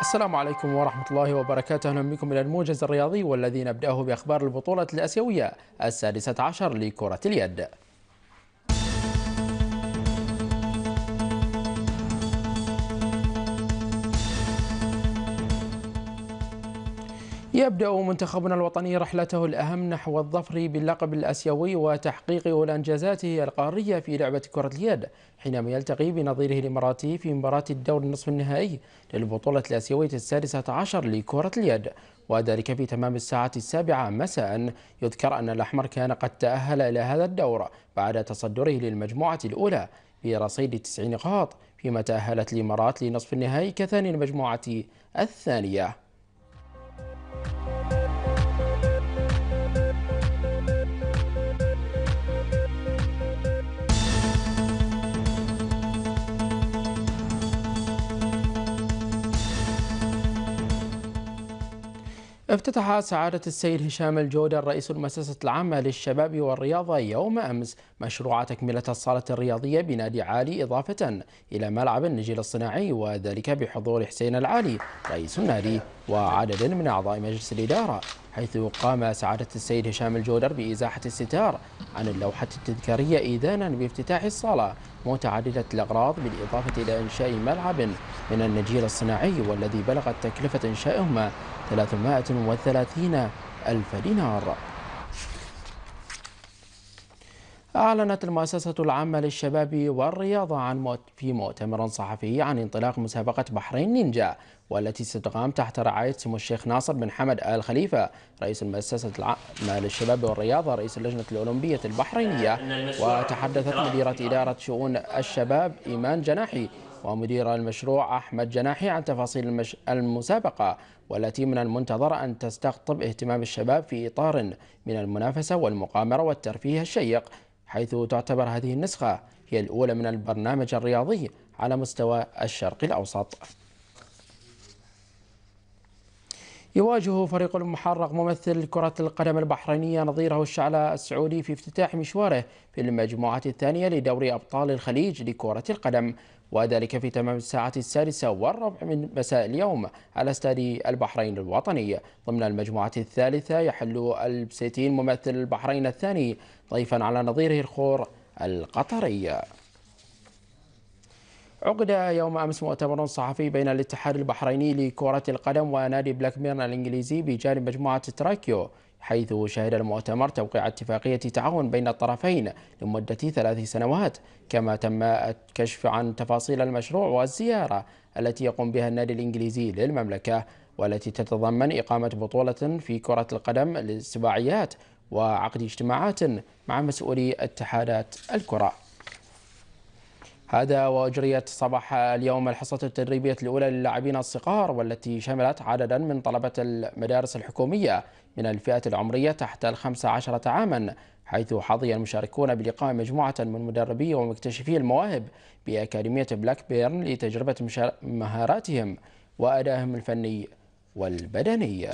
السلام عليكم ورحمة الله وبركاته أهلا بكم إلى الموجز الرياضي والذي نبدأه بأخبار البطولة الآسيوية السادسة عشر لكرة اليد يبدأ منتخبنا الوطني رحلته الأهم نحو الظفر باللقب الآسيوي وتحقيق إنجازاته القارية في لعبة كرة اليد حينما يلتقي بنظيره الإماراتي في مباراة الدور النصف النهائي للبطولة الآسيوية السادسة عشر لكرة اليد وذلك في تمام الساعة السابعة مساء يذكر أن الأحمر كان قد تأهل إلى هذا الدور بعد تصدره للمجموعة الأولى برصيد 90 نقاط فيما تأهلت الإمارات لنصف النهائي كثاني المجموعة الثانية افتتح سعادة السيد هشام الجودة رئيس المؤسسة العامة للشباب والرياضة يوم أمس مشروع تكملة الصالة الرياضية بنادي عالي إضافة إلى ملعب النجيل الصناعي وذلك بحضور حسين العالي رئيس النادي وعدد من أعضاء مجلس الإدارة حيث قام سعادة السيد هشام الجودر بإزاحة الستار عن اللوحة التذكارية إذانا بافتتاح الصالة متعددة الأغراض بالإضافة إلى إنشاء ملعب من النجيل الصناعي والذي بلغت تكلفة إنشائهما 330 ألف دينار أعلنت المؤسسة العامة للشباب والرياضة عن في مؤتمر صحفي عن انطلاق مسابقة بحرين نينجا والتي ستقام تحت رعاية سمو الشيخ ناصر بن حمد آل خليفة رئيس المؤسسة العامة للشباب والرياضة رئيس اللجنة الأولمبية البحرينية وتحدثت مديرة إدارة شؤون الشباب إيمان جناحي ومدير المشروع أحمد جناحي عن تفاصيل المش... المسابقة والتي من المنتظر أن تستقطب اهتمام الشباب في إطار من المنافسة والمقامرة والترفيه الشيق حيث تعتبر هذه النسخة هي الأولى من البرنامج الرياضي على مستوى الشرق الأوسط يواجه فريق المحرق ممثل كرة القدم البحرينية نظيره الشعلة السعودي في افتتاح مشواره في المجموعة الثانية لدوري أبطال الخليج لكرة القدم وذلك في تمام الساعة السادسة والربع من مساء اليوم على استاد البحرين الوطني ضمن المجموعة الثالثة يحل البسيتين ممثل البحرين الثاني ضيفا على نظيره الخور القطري عقد يوم أمس مؤتمر صحفي بين الاتحاد البحريني لكرة القدم ونادي بلاك ميرن الإنجليزي بجانب مجموعة تراكيو حيث شهد المؤتمر توقيع اتفاقية تعاون بين الطرفين لمدة ثلاث سنوات كما تم الكشف عن تفاصيل المشروع والزيارة التي يقوم بها النادي الإنجليزي للمملكة والتي تتضمن إقامة بطولة في كرة القدم للسباعيات وعقد اجتماعات مع مسؤولي اتحادات الكره هذا وأجريت صباح اليوم الحصة التدريبية الأولى للاعبين الصغار والتي شملت عددا من طلبة المدارس الحكومية من الفئة العمرية تحت ال عشرة عاما حيث حظي المشاركون بلقاء مجموعة من مدربي ومكتشفي المواهب بأكاديمية بلاك بيرن لتجربة مهاراتهم وأدائهم الفني والبدني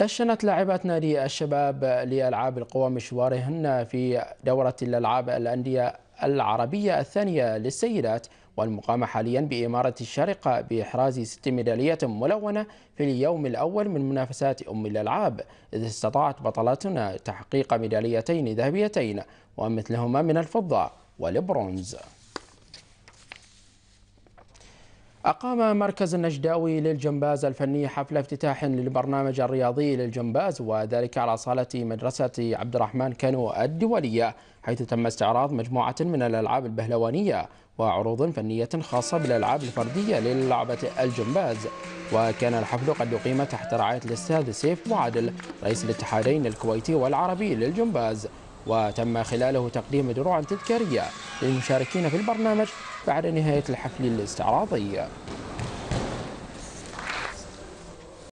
دشنت لاعبات نادي الشباب لألعاب القوى مشوارهن في دورة الألعاب الأندية العربية الثانية للسيدات والمقام حاليا بإمارة الشارقة بإحراز ست ميداليات ملونة في اليوم الأول من منافسات أم الألعاب إذ استطاعت بطلتنا تحقيق ميداليتين ذهبيتين ومثلهما من الفضة والبرونز أقام مركز النجداوي للجمباز الفني حفل افتتاح للبرنامج الرياضي للجمباز وذلك على صالة مدرسة عبد الرحمن كانو الدولية حيث تم استعراض مجموعة من الألعاب البهلوانية وعروض فنية خاصة بالألعاب الفردية للعبة الجمباز وكان الحفل قد أقيم تحت رعاية الأستاذ سيف معادل رئيس الاتحادين الكويتي والعربي للجمباز وتم خلاله تقديم دروع تذكارية للمشاركين في البرنامج بعد نهاية الحفل الاستعراضي